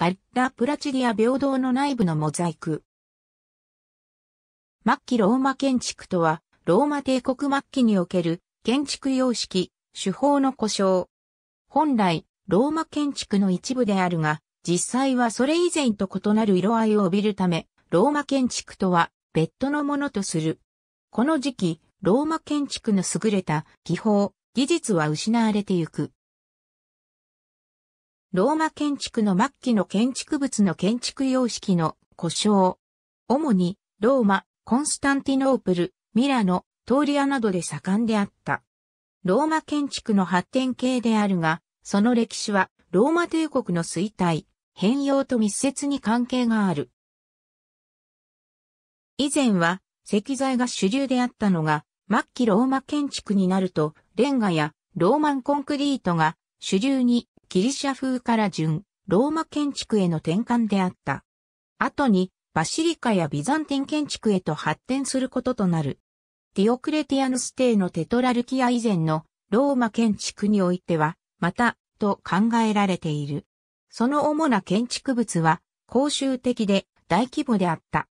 ガッラ・プラチディア平等の内部のモザイク。末期ローマ建築とは、ローマ帝国末期における建築様式、手法の故障。本来、ローマ建築の一部であるが、実際はそれ以前と異なる色合いを帯びるため、ローマ建築とは別途のものとする。この時期、ローマ建築の優れた技法、技術は失われてゆく。ローマ建築の末期の建築物の建築様式の故障。主に、ローマ、コンスタンティノープル、ミラノ、トーリアなどで盛んであった。ローマ建築の発展系であるが、その歴史はローマ帝国の衰退、変容と密接に関係がある。以前は石材が主流であったのが、末期ローマ建築になると、レンガやローマンコンクリートが主流にギリシャ風から順、ローマ建築への転換であった。後に、バシリカやビザンティン建築へと発展することとなる。ディオクレティアヌス帝のテトラルキア以前のローマ建築においては、また、と考えられている。その主な建築物は、公衆的で大規模であった。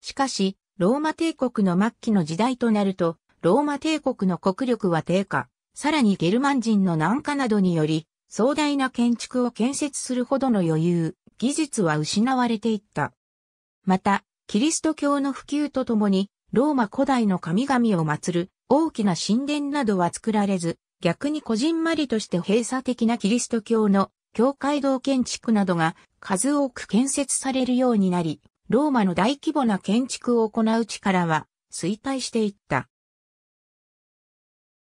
しかし、ローマ帝国の末期の時代となると、ローマ帝国の国力は低下、さらにゲルマン人の南下などにより、壮大な建築を建設するほどの余裕、技術は失われていった。また、キリスト教の普及とともに、ローマ古代の神々を祀る大きな神殿などは作られず、逆にこじんまりとして閉鎖的なキリスト教の教会堂建築などが数多く建設されるようになり、ローマの大規模な建築を行う力は衰退していった。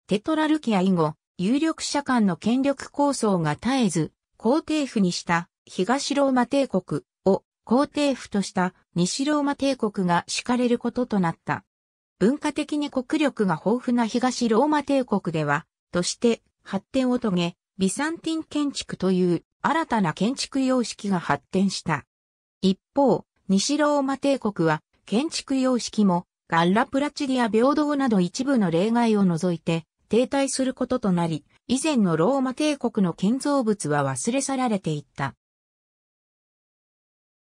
テトラルキア以後、有力者間の権力構想が絶えず、皇帝府にした東ローマ帝国を皇帝府とした西ローマ帝国が敷かれることとなった。文化的に国力が豊富な東ローマ帝国では、として発展を遂げ、ビサンティン建築という新たな建築様式が発展した。一方、西ローマ帝国は建築様式もガッラプラチディア平等など一部の例外を除いて停滞することとなり、以前のローマ帝国の建造物は忘れ去られていった。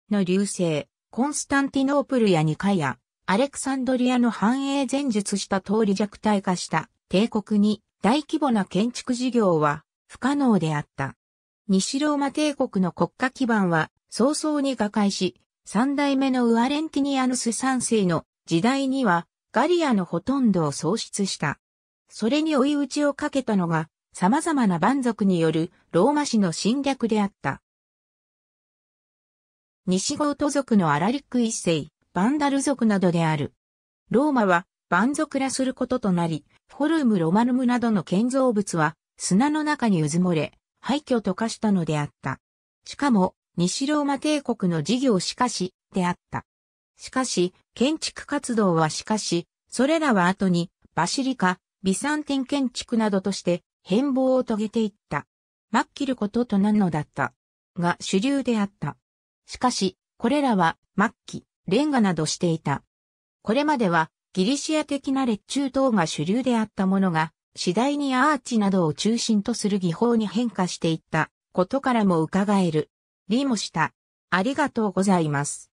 の流星、コンスタンティノープルやニカや、アレクサンドリアの繁栄前述した通り弱体化した帝国に大規模な建築事業は不可能であった。西ローマ帝国の国家基盤は早々に瓦解し、三代目のウアレンティニアヌス3世の時代にはガリアのほとんどを喪失した。それに追い打ちをかけたのが、様々な蛮族によるローマ史の侵略であった。西ゴート族のアラリック一世、バンダル族などである。ローマは、蛮族らすることとなり、フォルム・ロマヌムなどの建造物は、砂の中にうずもれ、廃墟と化したのであった。しかも、西ローマ帝国の事業しかし、であった。しかし、建築活動はしかし、それらは後に、バシリカ、ビサンティン建築などとして変貌を遂げていった。マッキルこととなるのだった。が主流であった。しかし、これらは末期、レンガなどしていた。これまではギリシア的な列中等が主流であったものが、次第にアーチなどを中心とする技法に変化していったことからも伺える。リもした。ありがとうございます。